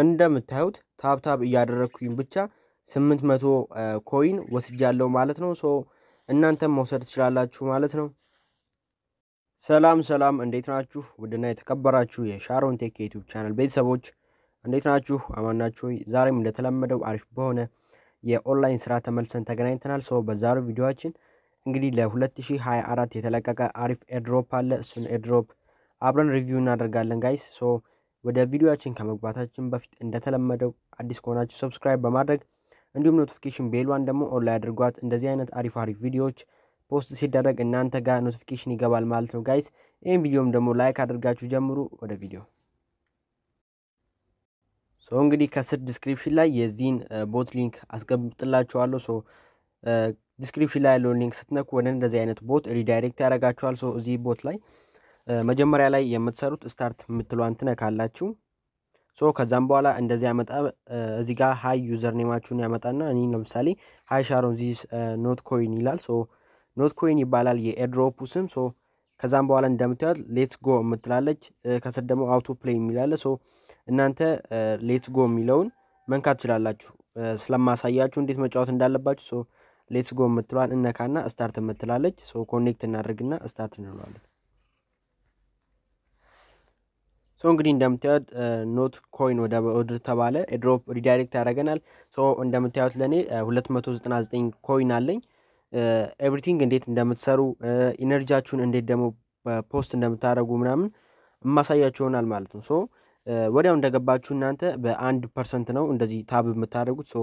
እንደምታዩት ታብታብ እያደረግኩኝ ብቻ 800 ኮይን ወስጃለሁ ማለት ነው። ሶ እናንተም መውሰድ ትችላላችሁ ማለት ነው። ሰላም ሰላም፣ እንዴት ናችሁ? ውድና የተከበራችሁ የሻሮን ቴክ ዩቲዩብ ቻናል ቤተሰቦች እንዴት ናችሁ? አማናችሁ ዛሬም እንደተለመደው አሪፍ በሆነ የኦንላይን ስራ ተመልሰን ተገናኝተናል። ሰው በዛሬው ቪዲዮችን እንግዲህ ለ2024 የተለቀቀ አሪፍ ኤድሮፕ አለ። እሱን ኤድሮፕ አብረን ሪቪው እናደርጋለን ጋይስ ሶ ወደ ቪዲዮችን ከመግባታችን በፊት እንደተለመደው አዲስ ከሆናችሁ ሰብስክራይብ በማድረግ እንዲሁም ኖቲፊኬሽን ቤሏን ደግሞ ኦንላይ አድርጓት። እንደዚህ አይነት አሪፍ አሪፍ ቪዲዮዎች ፖስት ሲደረግ እናንተ ጋር ኖቲፊኬሽን ይገባል ማለት ነው ጋይስ። ይህም ቪዲዮም ደግሞ ላይክ አድርጋችሁ ጀምሩ። ወደ ቪዲዮ ሶ እንግዲህ ከስር ዲስክሪፕሽን ላይ የዚህን ቦት ሊንክ አስገብጥላችኋለሁ። ሶ ዲስክሪፕሽን ላይ ያለውን ሊንክ ስትነኩ ወደ እንደዚህ አይነት ቦት ሪዳይሬክት ያደርጋችኋል። ሶ እዚህ ቦት ላይ መጀመሪያ ላይ የምትሰሩት ስታርት የምትለዋን ትነካላችሁ። ሶ ከዛም በኋላ እንደዚህ ያመጣ እዚህ ጋር ሀይ ዩዘር ኔማችሁን ያመጣና እኔ ለምሳሌ ሀይ ሻሮን ዚስ ኖት ኮይን ይላል። ሶ ኖት ኮይን ይባላል የኤድሮፑ ስም። ሶ ከዛም በኋላ እንደምታዩት ሌትስ ጎ የምትላለች። ከስር ደግሞ አውቶ ፕሌይ የሚላለ። ሶ እናንተ ሌትስ ጎ የሚለውን መንካት ትችላላችሁ። ስለማሳያችሁ እንዴት መጫወት እንዳለባችሁ ሶ ሌትስ ጎ የምትለዋን እነካና ስታርት የምትላለች። ሶ ኮኔክት እናደርግና ስታርት እንለዋለን። ሶ እንግዲህ እንደምታዩት ኖት ኮይን ወደ ተባለ ድሮፕ ሪዳይሬክት ያደረገናል። ሶ እንደምታዩት ለእኔ 299 ኮይን አለኝ። ኤቭሪቲንግ እንዴት እንደምትሰሩ ኢነርጂያችሁን እንዴት ደግሞ ፖስት እንደምታደርጉ ምናምን የማሳያችሁ ይሆናል ማለት ነው። ሶ ወዲያው እንደገባችሁ እናንተ በአንድ ፐርሰንት ነው እንደዚህ ታብ የምታደርጉት። ሶ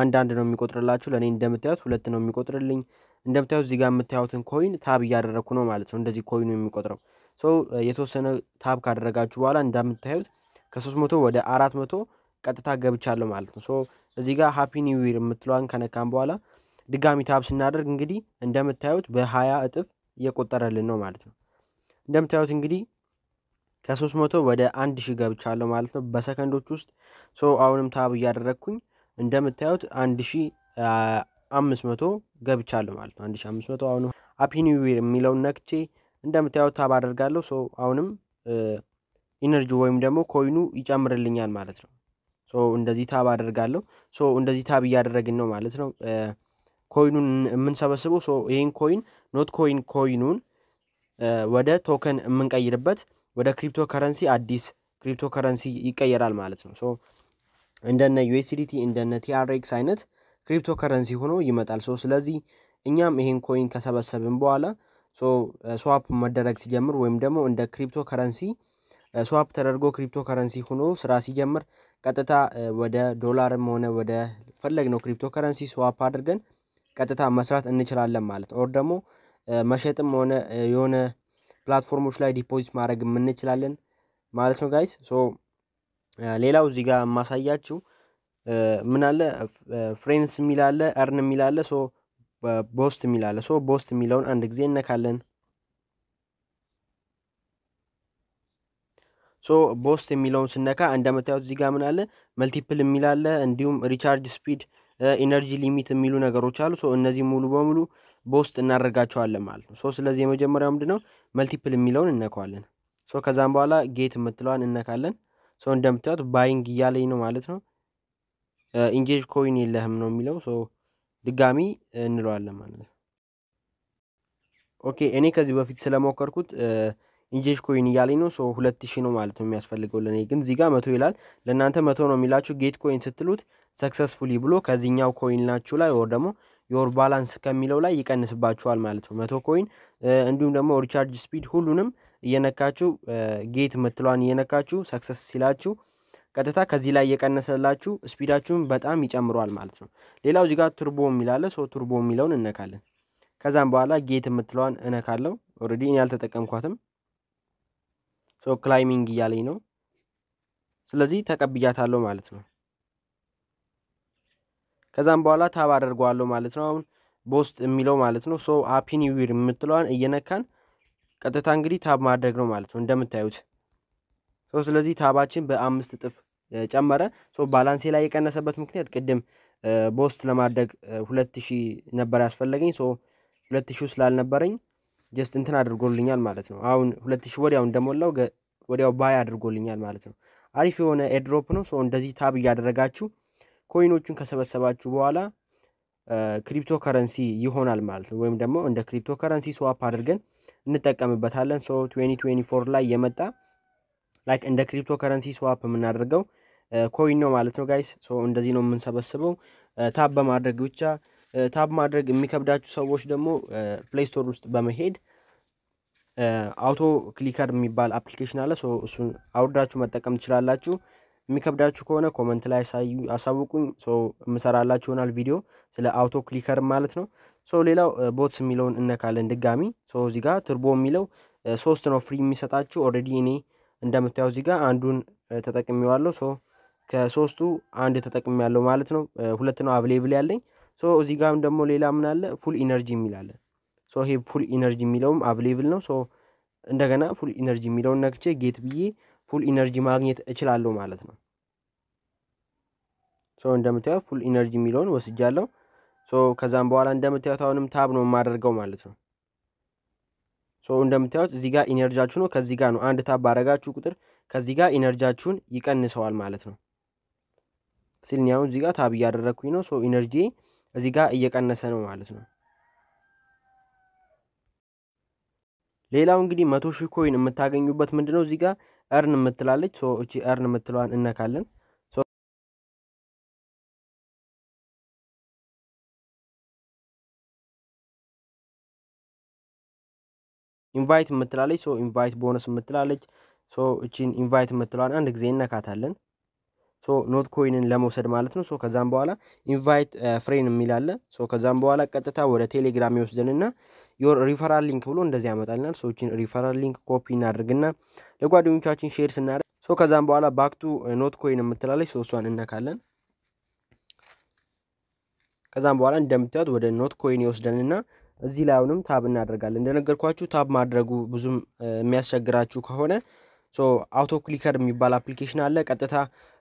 አንድ ነው የሚቆጥርላችሁ። ለእኔ እንደምታዩት ሁለት ነው የሚቆጥርልኝ። እንደምታዩት እዚህ ጋር የምታዩትን ኮይን ታብ እያደረግኩ ነው ማለት ነው። እንደዚህ ኮይኑ የሚቆጥረው ሰው የተወሰነ ታብ ካደረጋችሁ በኋላ እንደምታዩት ከሶስት መቶ ወደ አራት መቶ ቀጥታ ገብቻለሁ ማለት ነው። ሶ እዚህ ጋር ሃፒ ኒው ይር የምትለዋን ከነካም በኋላ ድጋሚ ታብ ስናደርግ እንግዲህ እንደምታዩት በ20 እጥፍ እየቆጠረልን ነው ማለት ነው። እንደምታዩት እንግዲህ ከሶስት መቶ ወደ 1000 ገብቻለሁ ማለት ነው በሰከንዶች ውስጥ ሶ አሁንም ታብ እያደረግኩኝ እንደምታዩት 1500 መቶ ገብቻለሁ ማለት ነው። 1500 አሁንም ሃፒ ኒው ይር የሚለውን ነክቼ እንደምታዩት ታብ አደርጋለሁ። ሶ አሁንም ኢነርጂ ወይም ደግሞ ኮይኑ ይጨምርልኛል ማለት ነው። ሶ እንደዚህ ታብ አደርጋለሁ። ሶ እንደዚህ ታብ እያደረግን ነው ማለት ነው ኮይኑን የምንሰበስበው። ሶ ይህን ኮይን ኖት ኮይን ኮይኑን ወደ ቶከን የምንቀይርበት ወደ ክሪፕቶ ከረንሲ አዲስ ክሪፕቶ ከረንሲ ይቀየራል ማለት ነው። ሶ እንደነ ዩኤስዲቲ እንደነ ቲአርኤክስ አይነት ክሪፕቶ ከረንሲ ሆኖ ይመጣል። ሶ ስለዚህ እኛም ይሄን ኮይን ከሰበሰብን በኋላ ስዋፕ መደረግ ሲጀምር ወይም ደግሞ እንደ ክሪፕቶ ከረንሲ ስዋፕ ተደርጎ ክሪፕቶ ከረንሲ ሆኖ ስራ ሲጀምር ቀጥታ ወደ ዶላርም ሆነ ወደ ፈለግነው ክሪፕቶ ከረንሲ ስዋፕ አድርገን ቀጥታ መስራት እንችላለን ማለት ኦር ደግሞ መሸጥም ሆነ የሆነ ፕላትፎርሞች ላይ ዲፖዚት ማድረግ የምንችላለን ማለት ነው ጋይስ። ሶ ሌላው እዚህ ጋር የማሳያችሁ ምን አለ ፍሬንስ የሚላለ እርን የሚላለ ሶ ቦስት የሚላለ ሶ ቦስት የሚለውን አንድ ጊዜ እነካለን። ሶ ቦስት የሚለውን ስነካ እንደምታዩት እዚህ ጋር ምን አለ መልቲፕል የሚላለ እንዲሁም ሪቻርጅ ስፒድ፣ ኢነርጂ ሊሚት የሚሉ ነገሮች አሉ። ሶ እነዚህ ሙሉ በሙሉ ቦስት እናደርጋቸዋለን ማለት ነው። ሶ ስለዚህ የመጀመሪያው ምንድነው መልቲፕል የሚለውን እነካዋለን። ሶ ከዛም በኋላ ጌት የምትለዋን እነካለን። ሶ እንደምታዩት ባይንግ እያለኝ ነው ማለት ነው። ኢንጌጅ ኮይን የለህም ነው የሚለው ሶ ድጋሚ እንለዋለን ማለት ነው። ኦኬ እኔ ከዚህ በፊት ስለሞከርኩት ኢንጀሽ ኮይን እያለኝ ነው። ሶ ሁለት ሺ ነው ማለት ነው የሚያስፈልገው ለእኔ ግን እዚህ ጋር መቶ ይላል። ለእናንተ መቶ ነው የሚላችሁ። ጌት ኮይን ስትሉት ሰክሰስፉሊ ብሎ ከዚህኛው ኮይን ናችሁ ላይ ወር ደግሞ ዮር ባላንስ ከሚለው ላይ ይቀንስባችኋል ማለት ነው መቶ ኮይን እንዲሁም ደግሞ ሪቻርጅ ስፒድ ሁሉንም እየነካችሁ ጌት ምትሏን እየነካችሁ ሰክሰስ ሲላችሁ ቀጥታ ከዚህ ላይ እየቀነሰላችሁ ስፒዳችሁን በጣም ይጨምሯል ማለት ነው። ሌላው እዚህ ጋር ቱርቦ የሚላለ ሰው ቱርቦ የሚለውን እነካለን። ከዛም በኋላ ጌት የምትለዋን እነካለው። ኦልሬዲ እኔ አልተጠቀምኳትም። ሶ ክላይሚንግ እያለኝ ነው። ስለዚህ ተቀብያታለሁ ማለት ነው። ከዛም በኋላ ታብ አደርገዋለሁ ማለት ነው። አሁን ቦስት የሚለው ማለት ነው። ሶ አፒን ዊር የምትለዋን እየነካን ቀጥታ እንግዲህ ታብ ማድረግ ነው ማለት ነው እንደምታዩት። ሶ ስለዚህ ታባችን በአምስት እጥፍ ጨመረ። ባላንሴ ላይ የቀነሰበት ምክንያት ቅድም ቦስት ለማድረግ ሁለት ሺ ነበር ያስፈለገኝ ሶ ሁለት ሺው ስላልነበረኝ ጀስት እንትን አድርጎልኛል ማለት ነው። አሁን ሁለት ሺ ወዲያው እንደሞላው ወዲያው ባይ አድርጎልኛል ማለት ነው። አሪፍ የሆነ ኤድሮፕ ነው። ሶ እንደዚህ ታብ እያደረጋችሁ ኮይኖቹን ከሰበሰባችሁ በኋላ ክሪፕቶ ከረንሲ ይሆናል ማለት ነው። ወይም ደግሞ እንደ ክሪፕቶ ከረንሲ ስዋፕ አድርገን እንጠቀምበታለን። ሶ 2024 ላይ የመጣ ላይክ እንደ ክሪፕቶ ከረንሲ ስዋፕ የምናደርገው ኮይን ነው ማለት ነው ጋይስ። እንደዚህ ነው የምንሰበስበው ታብ በማድረግ ብቻ። ታብ ማድረግ የሚከብዳችሁ ሰዎች ደግሞ ፕሌይ ስቶር ውስጥ በመሄድ አውቶ ክሊከር የሚባል አፕሊኬሽን አለ። እሱን አውርዳችሁ መጠቀም ትችላላችሁ። የሚከብዳችሁ ከሆነ ኮመንት ላይ አሳውቁኝ፣ የምሰራላችሁ ይሆናል ቪዲዮ ስለ አውቶ ክሊከር ማለት ነው። ሌላው ቦትስ የሚለውን እነካለን ድጋሚ። እዚህ ጋር ቱርቦ የሚለው ሶስት ነው ፍሪ የሚሰጣችሁ ኦልሬዲ እኔ እንደምታየው እዚህ ጋር አንዱን ተጠቅሜዋለሁ። ከሶስቱ አንድ ተጠቅም ያለው ማለት ነው። ሁለት ነው አብሌብል ያለኝ። ሶ እዚህ ጋርም ደግሞ ሌላ ምን አለ? ፉል ኢነርጂ የሚል አለ። ሶ ይሄ ፉል ኢነርጂ የሚለውም አብሌብል ነው። ሶ እንደገና ፉል ኢነርጂ የሚለውን ነክቼ ጌት ብዬ ፉል ኢነርጂ ማግኘት እችላለሁ ማለት ነው። ሶ እንደምታዩት ፉል ኢነርጂ የሚለውን ወስጃለሁ። ሶ ከዛም በኋላ እንደምታዩት አሁንም ታብ ነው የማደርገው ማለት ነው። ሶ እንደምታዩት እዚህ ጋር ኢነርጂያችሁ ነው። ከዚህ ጋር ነው አንድ ታብ ባረጋችሁ ቁጥር ከዚህ ጋር ኢነርጂያችሁን ይቀንሰዋል ማለት ነው። ስል እኔ እዚህ ጋር ታብ እያደረግኩኝ ነው። ሶ ኢነርጂ እዚህ ጋር እየቀነሰ ነው ማለት ነው። ሌላው እንግዲህ መቶ ሺ ኮይን የምታገኙበት ምንድን ነው? እዚህ ጋር እርን የምትላለች። ሶ እቺ እርን የምትለዋን እነካለን። ኢንቫይት የምትላለች። ሶ ኢንቫይት ቦነስ የምትላለች። ሶ እቺን ኢንቫይት የምትለዋን አንድ ጊዜ እነካታለን። ሶ ኖት ኮይንን ለመውሰድ ማለት ነው። ሶ ከዛም በኋላ ኢንቫይት ፍሬን የሚላለ ሶ ከዛም በኋላ ቀጥታ ወደ ቴሌግራም ይወስደንና ዮር ሪፈራል ሊንክ ብሎ እንደዚህ ያመጣልናል። ሰዎችን ሪፈራል ሊንክ ኮፒ እናደርግና ለጓደኞቻችን ሼር ስናደርግ ሶ ከዛም በኋላ ባክቱ ኖት ኮይን የምትላለች ሶ እነካለን። ከዛም በኋላ እንደምታዩት ወደ ኖት ኮይን ይወስደንና እዚህ ላይ አሁንም ታብ እናደርጋለን። እንደነገርኳችሁ ታብ ማድረጉ ብዙም የሚያስቸግራችሁ ከሆነ ሶ አውቶ ክሊከር የሚባል አፕሊኬሽን አለ። ቀጥታ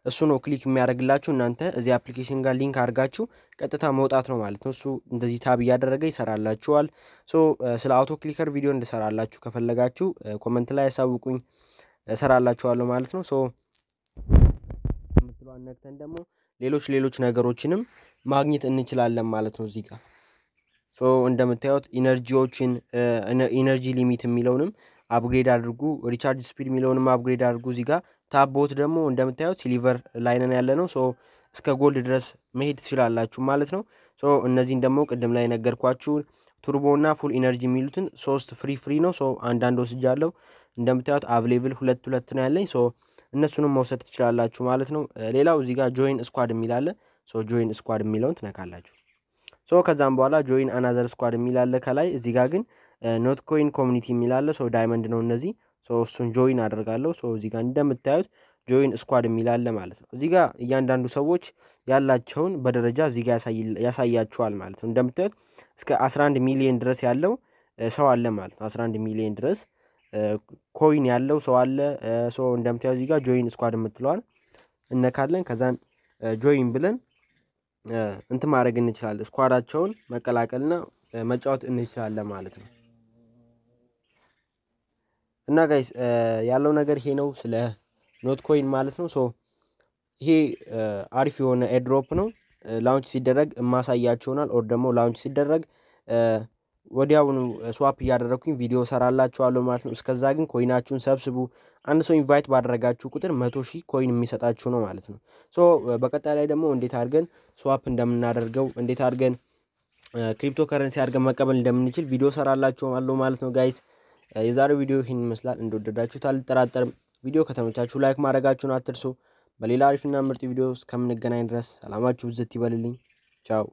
እሱ ነው ክሊክ የሚያደርግላችሁ። እናንተ እዚህ አፕሊኬሽን ጋር ሊንክ አድርጋችሁ ቀጥታ መውጣት ነው ማለት ነው። እሱ እንደዚህ ታብ እያደረገ ይሰራላችኋል። ሶ ስለ አውቶ ክሊከር ቪዲዮ እንድሰራላችሁ ከፈለጋችሁ ኮመንት ላይ ያሳውቁኝ፣ እሰራላችኋለሁ ማለት ነው። ሶ የምትለዋን ነግተን ደግሞ ሌሎች ሌሎች ነገሮችንም ማግኘት እንችላለን ማለት ነው እዚህ ጋር ሶ እንደምታዩት ኢነርጂዎችን ኢነርጂ ሊሚት የሚለውንም አፕግሬድ አድርጉ። ሪቻርጅ ስፒድ የሚለውንም አፕግሬድ አድርጉ። እዚህ ጋር ታብ ቦት ደግሞ እንደምታዩት ሲሊቨር ላይነን ያለ ነው። ሶ እስከ ጎልድ ድረስ መሄድ ትችላላችሁ ማለት ነው። ሶ እነዚህን ደግሞ ቅድም ላይ ነገርኳችሁን ቱርቦ እና ፉል ኢነርጂ የሚሉትን ሶስት ፍሪ ፍሪ ነው። ሶ አንዳንድ ወስጃለሁ። እንደምታዩት አቭሌብል ሁለት ሁለት ነው ያለኝ። ሶ እነሱንም መውሰድ ትችላላችሁ ማለት ነው። ሌላው እዚህ ጋር ጆይን ስኳድ የሚላለ ጆይን ስኳድ የሚለውን ትነካላችሁ። ሶ ከዛም በኋላ ጆይን አናዘር ስኳድ የሚላለ ከላይ እዚህ ጋር ግን ኖት ኮይን ኮሚኒቲ የሚላለ ሶ ዳይመንድ ነው እነዚህ ሶ እሱን ጆይን አደርጋለሁ ሶ እዚህ ጋር እንደምታዩት ጆይን ስኳድ የሚላለ ማለት ነው እዚህ ጋር እያንዳንዱ ሰዎች ያላቸውን በደረጃ እዚህ ጋር ያሳያቸዋል ማለት ነው እንደምታዩት እስከ 11 ሚሊዮን ድረስ ያለው ሰው አለ ማለት ነው 11 ሚሊዮን ድረስ ኮይን ያለው ሰው አለ ሶ እንደምታዩ እዚህ ጋር ጆይን ስኳድ የምትለዋል እነካለን ከዛን ጆይን ብለን እንት ማድረግ እንችላለን። ስኳዳቸውን መቀላቀልና መጫወት እንችላለን ማለት ነው። እና ጋይስ ያለው ነገር ይሄ ነው ስለ ኖት ኮይን ማለት ነው። ሶ ይሄ አሪፍ የሆነ ኤድሮፕ ነው። ላውንች ሲደረግ እማሳያችሁናል ኦር ደግሞ ላውንች ሲደረግ ወዲያውኑ ስዋፕ እያደረግኩኝ ቪዲዮ ሰራላችኋለሁ ማለት ነው። እስከዛ ግን ኮይናችሁን ሰብስቡ። አንድ ሰው ኢንቫይት ባደረጋችሁ ቁጥር መቶ ሺህ ኮይን የሚሰጣችሁ ነው ማለት ነው። ሶ በቀጣይ ላይ ደግሞ እንዴት አድርገን ስዋፕ እንደምናደርገው እንዴት አድርገን ክሪፕቶ ከረንሲ አድርገን መቀበል እንደምንችል ቪዲዮ ሰራላችኋለሁ ማለት ነው ጋይስ። የዛሬው ቪዲዮ ይህን ይመስላል። እንደወደዳችሁት አልጠራጠርም። ቪዲዮ ከተመቻችሁ ላይክ ማድረጋችሁን አትርሱ። በሌላ አሪፍና ምርጥ ቪዲዮ እስከምንገናኝ ድረስ ሰላማችሁ ብዝት ይበልልኝ። ቻው